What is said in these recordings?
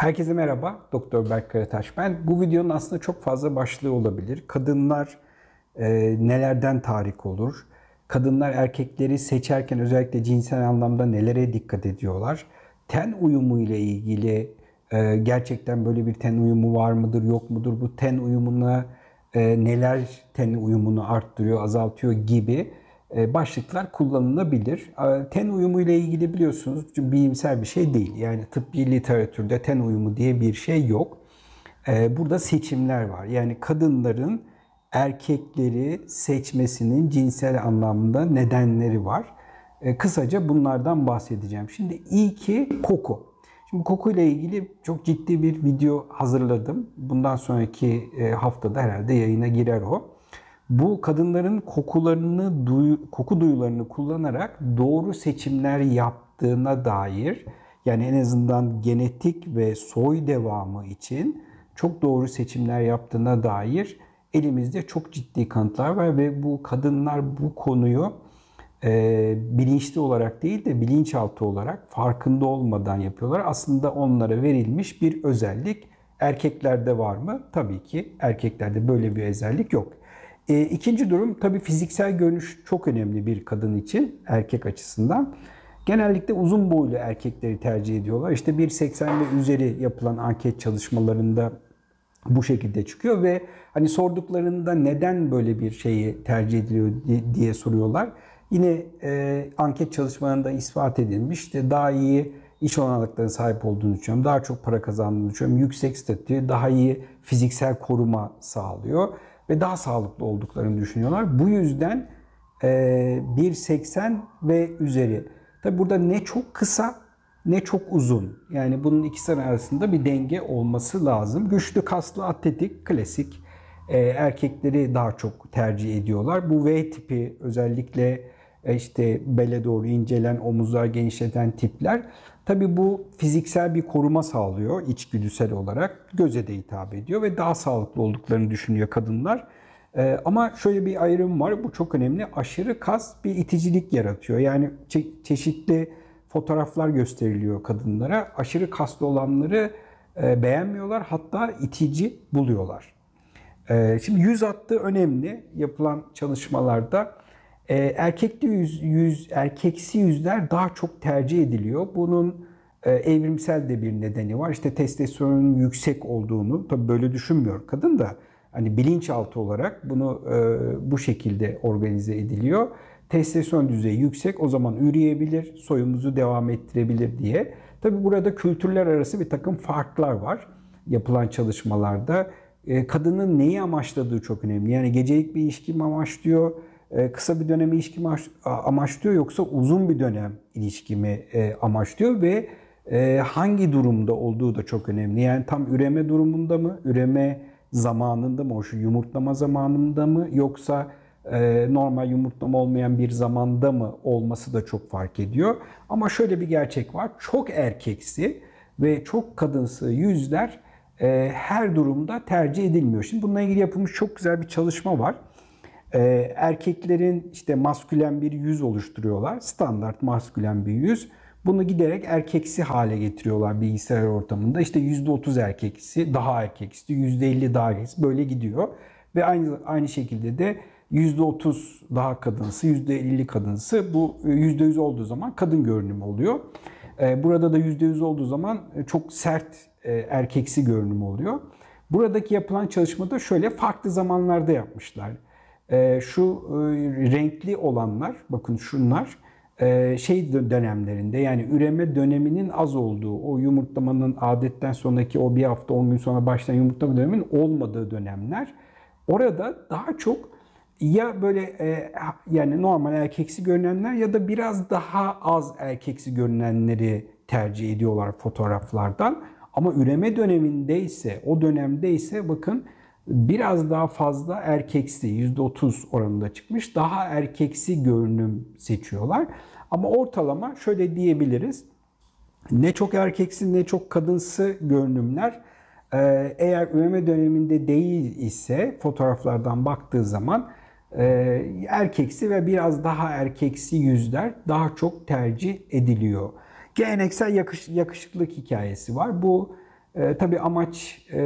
Herkese merhaba, Doktor Berk Karataş ben. Bu videonun aslında çok fazla başlığı olabilir. Kadınlar e, nelerden tahrik olur? Kadınlar erkekleri seçerken özellikle cinsel anlamda nelere dikkat ediyorlar? Ten uyumu ile ilgili e, gerçekten böyle bir ten uyumu var mıdır, yok mudur? Bu ten uyumuna e, neler ten uyumunu arttırıyor, azaltıyor gibi e, başlıklar kullanılabilir. E, ten uyumu ile ilgili biliyorsunuz bilimsel bir şey değil. Yani tıbbi literatürde ten uyumu diye bir şey yok. E, burada seçimler var. Yani kadınların erkekleri seçmesinin cinsel anlamda nedenleri var. Kısaca bunlardan bahsedeceğim. Şimdi iyi ki koku. Şimdi koku ile ilgili çok ciddi bir video hazırladım. Bundan sonraki haftada herhalde yayına girer o bu kadınların kokularını, duyu, koku duyularını kullanarak doğru seçimler yaptığına dair yani en azından genetik ve soy devamı için çok doğru seçimler yaptığına dair elimizde çok ciddi kanıtlar var ve bu kadınlar bu konuyu e, bilinçli olarak değil de bilinçaltı olarak farkında olmadan yapıyorlar. Aslında onlara verilmiş bir özellik erkeklerde var mı? Tabii ki erkeklerde böyle bir özellik yok. E, ikinci durum tabii fiziksel görünüş çok önemli bir kadın için erkek açısından. Genellikle uzun boylu erkekleri tercih ediyorlar. İşte 1.80 ve üzeri yapılan anket çalışmalarında bu şekilde çıkıyor ve hani sorduklarında neden böyle bir şeyi tercih ediliyor diye soruyorlar. Yine e, anket çalışmalarında ispat edilmiş işte daha iyi iş olanaklarına sahip olduğunu düşünüyorum. Daha çok para kazandığını düşünüyorum. Yüksek statü, daha iyi fiziksel koruma sağlıyor ve daha sağlıklı olduklarını düşünüyorlar. Bu yüzden 1.80 e, ve üzeri. Tabi burada ne çok kısa ne çok uzun. Yani bunun ikisi arasında bir denge olması lazım. Güçlü kaslı atletik klasik e, erkekleri daha çok tercih ediyorlar. Bu V tipi özellikle e, işte bele doğru incelen omuzlar genişleten tipler Tabi bu fiziksel bir koruma sağlıyor içgüdüsel olarak. Göze de hitap ediyor ve daha sağlıklı olduklarını düşünüyor kadınlar. Ee, ama şöyle bir ayrım var. Bu çok önemli. Aşırı kas bir iticilik yaratıyor. Yani çe- çeşitli fotoğraflar gösteriliyor kadınlara. Aşırı kaslı olanları e, beğenmiyorlar. Hatta itici buluyorlar. Ee, şimdi yüz hattı önemli yapılan çalışmalarda. Ee, erkekli yüz, yüz, erkeksi yüzler daha çok tercih ediliyor. Bunun e, evrimsel de bir nedeni var. İşte testosteronun yüksek olduğunu, tabi böyle düşünmüyor kadın da. Hani bilinçaltı olarak bunu e, bu şekilde organize ediliyor. Testosteron düzeyi yüksek, o zaman üreyebilir, soyumuzu devam ettirebilir diye. Tabi burada kültürler arası bir takım farklar var yapılan çalışmalarda. E, kadının neyi amaçladığı çok önemli. Yani gecelik bir ilişki mi amaçlıyor, e, kısa bir dönemi ilişki amaçlıyor yoksa uzun bir dönem ilişkimi e, amaçlıyor ve e, hangi durumda olduğu da çok önemli. Yani tam üreme durumunda mı, üreme zamanında mı, o şu yumurtlama zamanında mı yoksa normal yumurtlama olmayan bir zamanda mı olması da çok fark ediyor. Ama şöyle bir gerçek var. Çok erkeksi ve çok kadınsı yüzler her durumda tercih edilmiyor. Şimdi bununla ilgili yapılmış çok güzel bir çalışma var. Ee, erkeklerin işte maskülen bir yüz oluşturuyorlar. Standart maskülen bir yüz. Bunu giderek erkeksi hale getiriyorlar bilgisayar ortamında. İşte %30 erkeksi, daha erkeksi, %50 daha erkeksi böyle gidiyor. Ve aynı aynı şekilde de %30 daha kadınsı, %50 kadınsı bu %100 e, olduğu zaman kadın görünümü oluyor. E, burada da %100 olduğu zaman e, çok sert erkeksi görünüm oluyor. Buradaki yapılan çalışmada şöyle farklı zamanlarda yapmışlar. Ee, şu e, renkli olanlar, bakın şunlar e, şey dönemlerinde yani üreme döneminin az olduğu, o yumurtlamanın adetten sonraki o bir hafta 10 gün sonra başlayan yumurtlama döneminin olmadığı dönemler. Orada daha çok ya böyle e, yani normal erkeksi görünenler ya da biraz daha az erkeksi görünenleri tercih ediyorlar fotoğraflardan. Ama üreme döneminde ise o dönemde ise bakın biraz daha fazla erkeksi %30 oranında çıkmış. Daha erkeksi görünüm seçiyorlar. Ama ortalama şöyle diyebiliriz. Ne çok erkeksi ne çok kadınsı görünümler e, eğer üreme döneminde değil ise fotoğraflardan baktığı zaman e, erkeksi ve biraz daha erkeksi yüzler daha çok tercih ediliyor. Geleneksel yakış, yakışıklık hikayesi var. Bu e, tabii amaç e,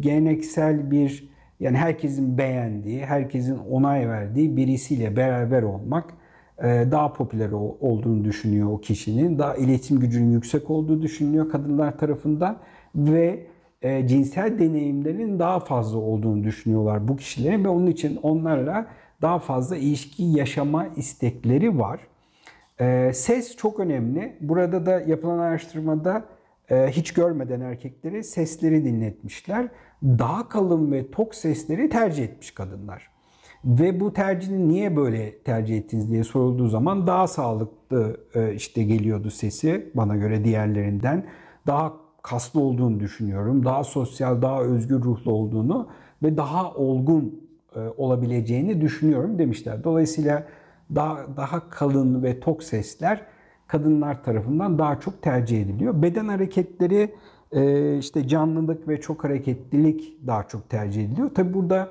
geleneksel bir yani herkesin beğendiği, herkesin onay verdiği birisiyle beraber olmak e, daha popüler olduğunu düşünüyor o kişinin. Daha iletişim gücünün yüksek olduğu düşünülüyor kadınlar tarafından ve e, cinsel deneyimlerin daha fazla olduğunu düşünüyorlar bu kişilerin ve onun için onlarla daha fazla ilişki yaşama istekleri var. E, ses çok önemli. Burada da yapılan araştırmada ee, hiç görmeden erkekleri sesleri dinletmişler. Daha kalın ve tok sesleri tercih etmiş kadınlar. Ve bu tercihini niye böyle tercih ettiniz diye sorulduğu zaman daha sağlıklı e, işte geliyordu sesi bana göre diğerlerinden. Daha kaslı olduğunu düşünüyorum. Daha sosyal, daha özgür ruhlu olduğunu ve daha olgun e, olabileceğini düşünüyorum demişler. Dolayısıyla daha, daha kalın ve tok sesler kadınlar tarafından daha çok tercih ediliyor. Beden hareketleri e, işte canlılık ve çok hareketlilik daha çok tercih ediliyor. Tabi burada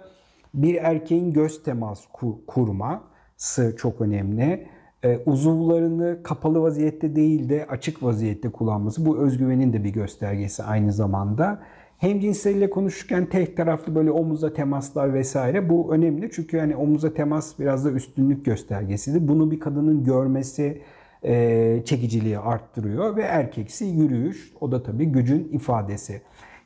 bir erkeğin göz temas kurması çok önemli. E, uzuvlarını kapalı vaziyette değil de açık vaziyette kullanması bu özgüvenin de bir göstergesi aynı zamanda. Hem cinseliyle konuşurken tek taraflı böyle omuza temaslar vesaire bu önemli. Çünkü yani omuza temas biraz da üstünlük göstergesidir. Bunu bir kadının görmesi, e, çekiciliği arttırıyor ve erkeksi yürüyüş o da tabii gücün ifadesi.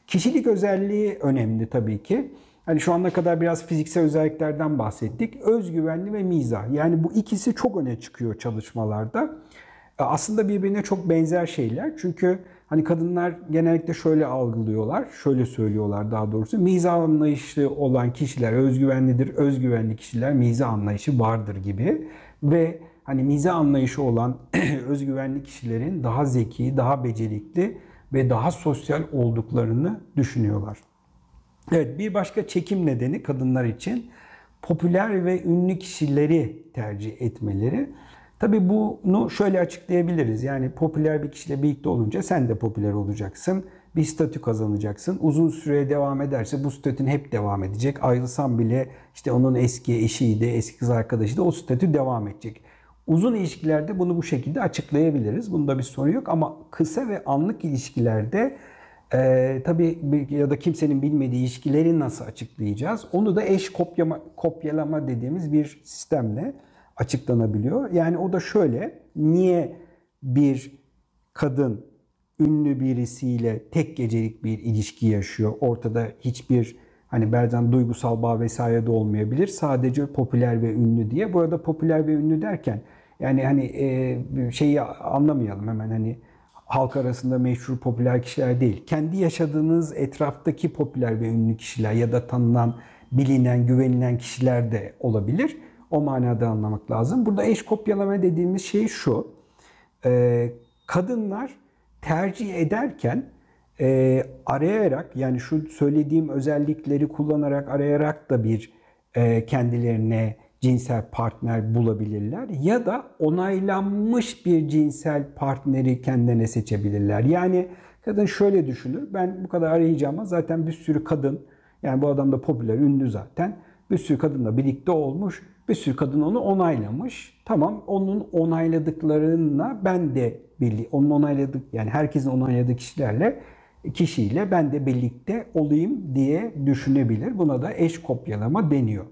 Kişilik özelliği önemli tabii ki. Hani şu ana kadar biraz fiziksel özelliklerden bahsettik. Özgüvenli ve mizah. Yani bu ikisi çok öne çıkıyor çalışmalarda. E, aslında birbirine çok benzer şeyler. Çünkü hani kadınlar genellikle şöyle algılıyorlar, şöyle söylüyorlar daha doğrusu. Mizah anlayışı olan kişiler özgüvenlidir, özgüvenli kişiler mizah anlayışı vardır gibi. Ve hani mize anlayışı olan özgüvenli kişilerin daha zeki, daha becerikli ve daha sosyal olduklarını düşünüyorlar. Evet bir başka çekim nedeni kadınlar için popüler ve ünlü kişileri tercih etmeleri. Tabi bunu şöyle açıklayabiliriz. Yani popüler bir kişiyle birlikte olunca sen de popüler olacaksın. Bir statü kazanacaksın. Uzun süre devam ederse bu statün hep devam edecek. Ayrılsan bile işte onun eski eşiydi, eski kız arkadaşı da o statü devam edecek. Uzun ilişkilerde bunu bu şekilde açıklayabiliriz. Bunda bir sorun yok ama kısa ve anlık ilişkilerde e, tabii ya da kimsenin bilmediği ilişkileri nasıl açıklayacağız? Onu da eş kopyama, kopyalama dediğimiz bir sistemle açıklanabiliyor. Yani o da şöyle, niye bir kadın ünlü birisiyle tek gecelik bir ilişki yaşıyor? Ortada hiçbir hani bazen duygusal bağ vesaire de olmayabilir. Sadece popüler ve ünlü diye. Burada popüler ve ünlü derken yani hani e, şeyi anlamayalım hemen hani halk arasında meşhur popüler kişiler değil. Kendi yaşadığınız etraftaki popüler ve ünlü kişiler ya da tanınan, bilinen, güvenilen kişiler de olabilir. O manada anlamak lazım. Burada eş kopyalama dediğimiz şey şu. E, kadınlar tercih ederken e, arayarak yani şu söylediğim özellikleri kullanarak arayarak da bir e, kendilerine cinsel partner bulabilirler ya da onaylanmış bir cinsel partneri kendine seçebilirler. Yani kadın şöyle düşünür. Ben bu kadar arayacağıma zaten bir sürü kadın yani bu adam da popüler, ünlü zaten. Bir sürü kadınla birlikte olmuş. Bir sürü kadın onu onaylamış. Tamam onun onayladıklarına ben de belli, onun onayladık yani herkesin onayladığı kişilerle kişiyle ben de birlikte olayım diye düşünebilir. Buna da eş kopyalama deniyor.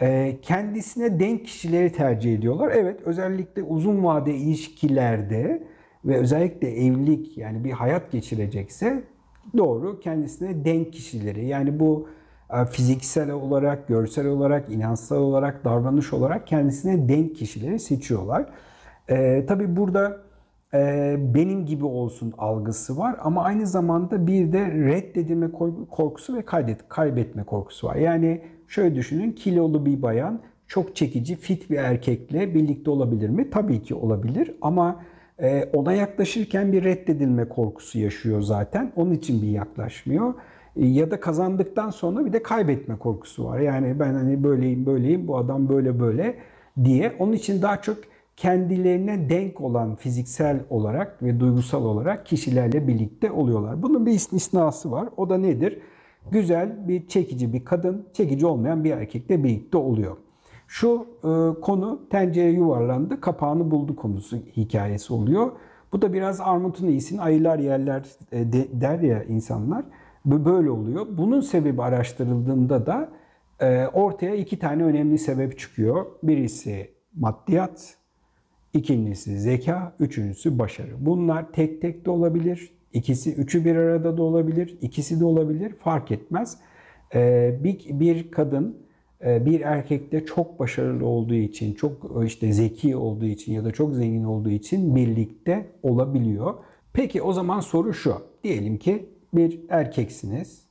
Ee, kendisine denk kişileri tercih ediyorlar. Evet özellikle uzun vade ilişkilerde ve özellikle evlilik yani bir hayat geçirecekse doğru kendisine denk kişileri yani bu e, fiziksel olarak, görsel olarak, inançsal olarak, davranış olarak kendisine denk kişileri seçiyorlar. Ee, tabii burada ee, benim gibi olsun algısı var ama aynı zamanda bir de reddedilme korkusu ve kaydet, kaybetme korkusu var. Yani şöyle düşünün kilolu bir bayan çok çekici fit bir erkekle birlikte olabilir mi? Tabii ki olabilir ama e, ona yaklaşırken bir reddedilme korkusu yaşıyor zaten. Onun için bir yaklaşmıyor. E, ya da kazandıktan sonra bir de kaybetme korkusu var. Yani ben hani böyleyim böyleyim bu adam böyle böyle diye. Onun için daha çok kendilerine denk olan fiziksel olarak ve duygusal olarak kişilerle birlikte oluyorlar. Bunun bir istisnası var. O da nedir? Güzel bir çekici bir kadın, çekici olmayan bir erkekle birlikte oluyor. Şu e, konu tencere yuvarlandı, kapağını buldu konusu hikayesi oluyor. Bu da biraz armutun iyisini ayılar yerler e, de, der ya insanlar. Böyle oluyor. Bunun sebebi araştırıldığında da e, ortaya iki tane önemli sebep çıkıyor. Birisi maddiyat, İkincisi zeka, üçüncüsü başarı. Bunlar tek tek de olabilir, ikisi üçü bir arada da olabilir, ikisi de olabilir fark etmez. Ee, bir, bir kadın e, bir erkekte çok başarılı olduğu için, çok e, işte zeki olduğu için ya da çok zengin olduğu için birlikte olabiliyor. Peki o zaman soru şu. Diyelim ki bir erkeksiniz.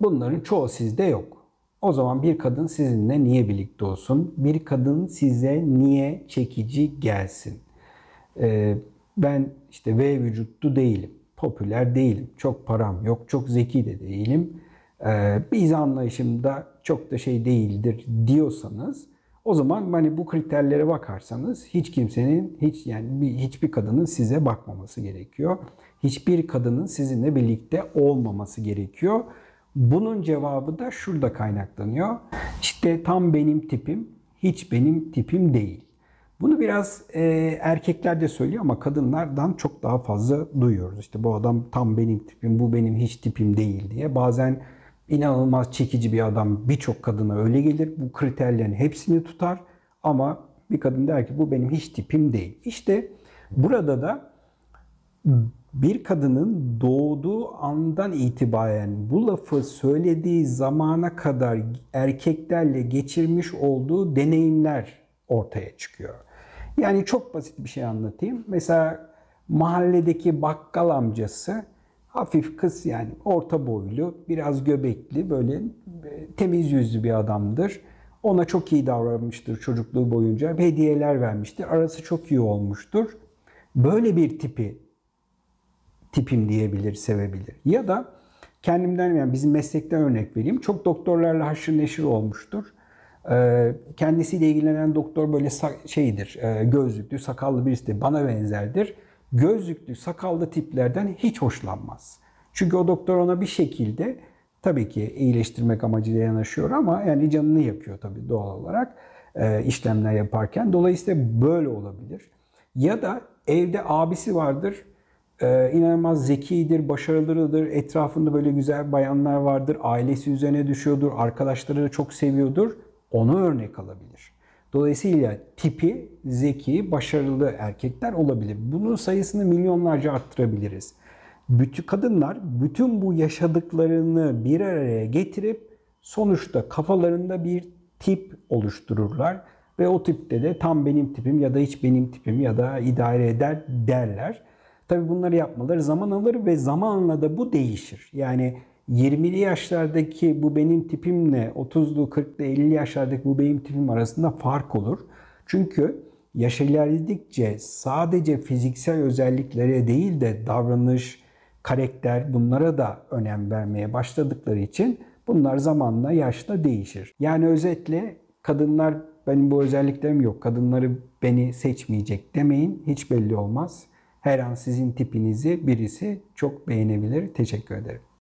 Bunların çoğu sizde yok. O zaman bir kadın sizinle niye birlikte olsun? Bir kadın size niye çekici gelsin? Ee, ben işte V vücutlu değilim, popüler değilim, çok param yok, çok zeki de değilim. Ee, biz anlayışımda çok da şey değildir diyorsanız o zaman hani bu kriterlere bakarsanız hiç kimsenin hiç yani bir, hiçbir kadının size bakmaması gerekiyor. Hiçbir kadının sizinle birlikte olmaması gerekiyor. Bunun cevabı da şurada kaynaklanıyor. İşte tam benim tipim, hiç benim tipim değil. Bunu biraz e, erkekler de söylüyor ama kadınlardan çok daha fazla duyuyoruz. İşte bu adam tam benim tipim, bu benim hiç tipim değil diye. Bazen inanılmaz çekici bir adam birçok kadına öyle gelir. Bu kriterlerin hepsini tutar ama bir kadın der ki bu benim hiç tipim değil. İşte burada da bir kadının doğduğu andan itibaren bu lafı söylediği zamana kadar erkeklerle geçirmiş olduğu deneyimler ortaya çıkıyor. Yani çok basit bir şey anlatayım. Mesela mahalledeki bakkal amcası hafif kız yani orta boylu, biraz göbekli, böyle e, temiz yüzlü bir adamdır. Ona çok iyi davranmıştır çocukluğu boyunca. Hediyeler vermiştir. Arası çok iyi olmuştur. Böyle bir tipi tipim diyebilir, sevebilir. Ya da kendimden yani bizim meslekten örnek vereyim. Çok doktorlarla haşır neşir olmuştur. Ee, kendisiyle ilgilenen doktor böyle şeydir, e, gözlüklü, sakallı birisi bana benzerdir. Gözlüklü, sakallı tiplerden hiç hoşlanmaz. Çünkü o doktor ona bir şekilde tabii ki iyileştirmek amacıyla yanaşıyor ama yani canını yakıyor tabii doğal olarak e, işlemler yaparken. Dolayısıyla böyle olabilir. Ya da evde abisi vardır, ee, inanılmaz zekidir, başarılıdır. Etrafında böyle güzel bayanlar vardır. Ailesi üzerine düşüyordur. Arkadaşları da çok seviyordur. Onu örnek alabilir. Dolayısıyla tipi zeki, başarılı erkekler olabilir. Bunun sayısını milyonlarca arttırabiliriz. Bütün kadınlar bütün bu yaşadıklarını bir araya getirip sonuçta kafalarında bir tip oluştururlar ve o tipte de tam benim tipim ya da hiç benim tipim ya da idare eder derler. Tabi bunları yapmaları zaman alır ve zamanla da bu değişir. Yani 20'li yaşlardaki bu benim tipimle 30'lu 40'lı 50'li yaşlardaki bu benim tipim arasında fark olur. Çünkü yaş ilerledikçe sadece fiziksel özelliklere değil de davranış, karakter bunlara da önem vermeye başladıkları için bunlar zamanla yaşla değişir. Yani özetle kadınlar benim bu özelliklerim yok, kadınları beni seçmeyecek demeyin hiç belli olmaz. Her an sizin tipinizi birisi çok beğenebilir. Teşekkür ederim.